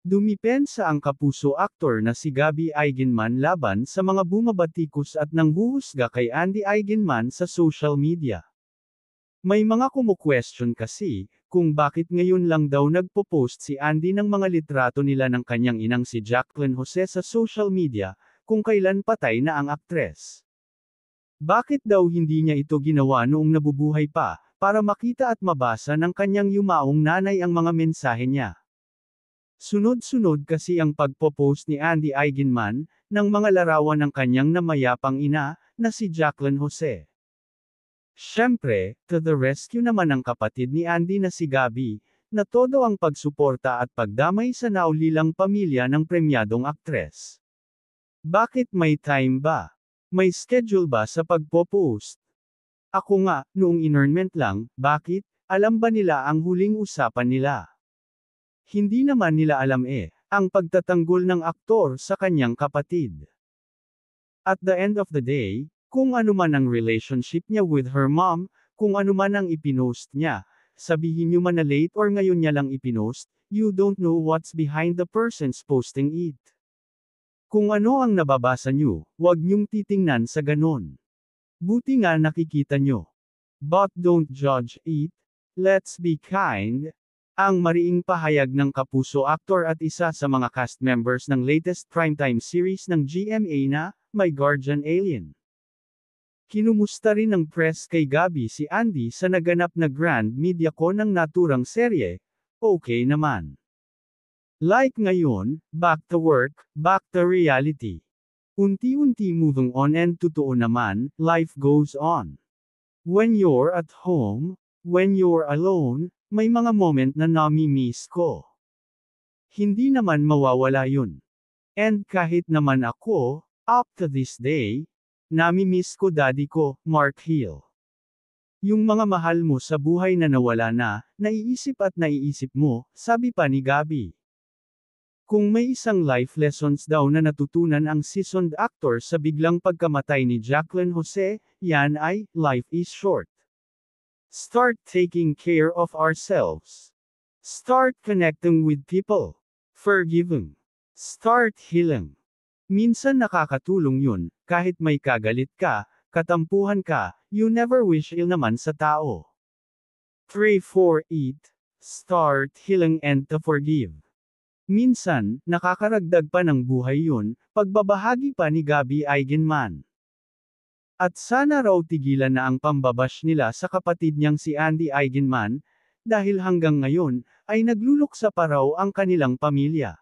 Dumipensa ang kapuso aktor na si Gabby Eigenman laban sa mga bumabatikos at nanghuhusga kay Andy Eigenman sa social media. May mga kumu-question kasi, kung bakit ngayon lang daw nagpo-post si Andy ng mga litrato nila ng kanyang inang si Jacqueline Jose sa social media, kung kailan patay na ang aktres. Bakit daw hindi niya ito ginawa noong nabubuhay pa, para makita at mabasa ng kanyang yumaong nanay ang mga mensahe niya? Sunod-sunod kasi ang pagpo-post ni Andy Eigenman, ng mga larawan ng kanyang namayapang ina, na si Jacqueline Jose. Siyempre, to the rescue naman ang kapatid ni Andy na si Gabi, na todo ang pagsuporta at pagdamay sa naulilang pamilya ng premyadong aktres. Bakit may time ba? May schedule ba sa pagpo-post? Ako nga, noong inurnment lang, bakit, alam ba nila ang huling usapan nila? Hindi naman nila alam eh, ang pagtatanggol ng aktor sa kanyang kapatid. At the end of the day, kung ano man ang relationship niya with her mom, kung ano man ang ipinost niya, sabihin niyo man na late or ngayon niya lang ipinost, you don't know what's behind the person's posting it. Kung ano ang nababasa niyo, huwag niyong titingnan sa ganon. Buti nga nakikita niyo. But don't judge it. Let's be kind, ang mariing pahayag ng kapuso aktor at isa sa mga cast members ng latest primetime series ng GMA na, My Guardian Alien. Kinumusta rin ng press kay Gabi si Andy sa naganap na Grand Media ko ng naturang serye, okay naman. Like ngayon, back to work, back to reality. Unti-unti moving on and totoo naman, life goes on. When you're at home, when you're alone, may mga moment na nami-miss ko. Hindi naman mawawala yun. And kahit naman ako, up to this day, nami-miss ko daddy ko, Mark Hill. Yung mga mahal mo sa buhay na nawala na, naiisip at naiisip mo, sabi pa ni Gabi. Kung may isang life lessons daw na natutunan ang seasoned actor sa biglang pagkamatay ni Jacqueline Jose, yan ay, life is short. Start taking care of ourselves. Start connecting with people. Forgiving. Start healing. Minsan nakakatulong yun, kahit may kagalit ka, katampuhan ka, you never wish ill naman sa tao. 3 4 Start healing and to forgive. Minsan, nakakaragdag pa ng buhay yun, pagbabahagi pa ni Gabi Eigenman. At sana raw tigilan na ang pambabash nila sa kapatid niyang si Andy Eigenman, dahil hanggang ngayon, ay nagluluksa pa raw ang kanilang pamilya.